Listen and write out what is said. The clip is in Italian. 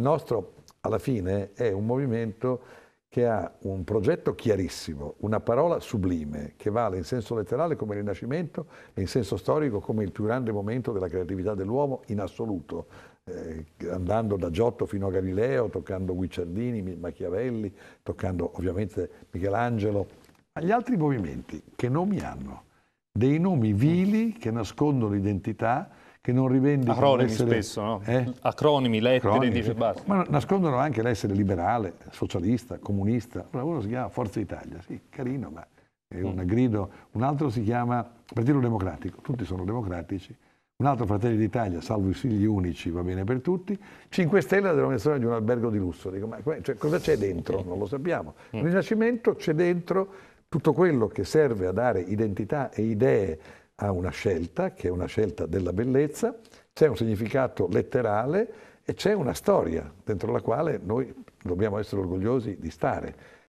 Il nostro, alla fine, è un movimento che ha un progetto chiarissimo, una parola sublime, che vale in senso letterale come il Rinascimento e in senso storico come il più grande momento della creatività dell'uomo in assoluto, eh, andando da Giotto fino a Galileo, toccando Guicciardini, Machiavelli, toccando ovviamente Michelangelo, agli altri movimenti che nomi hanno, dei nomi vili che nascondono l'identità che non rivendica Acronimi essere, spesso, no? Eh? Acronimi, lettere, Acronimi, dice basta. Ma nascondono anche l'essere liberale, socialista, comunista. uno si chiama Forza Italia, sì, carino, ma è un mm. grido. Un altro si chiama Partito Democratico, tutti sono democratici. Un altro Fratelli d'Italia, salvo i figli unici, va bene per tutti. 5 Stelle la denominazione di un albergo di lusso. Dico, ma cioè, cosa c'è dentro? Non lo sappiamo. Mm. Il Rinascimento c'è dentro tutto quello che serve a dare identità e idee ha una scelta, che è una scelta della bellezza, c'è un significato letterale e c'è una storia dentro la quale noi dobbiamo essere orgogliosi di stare.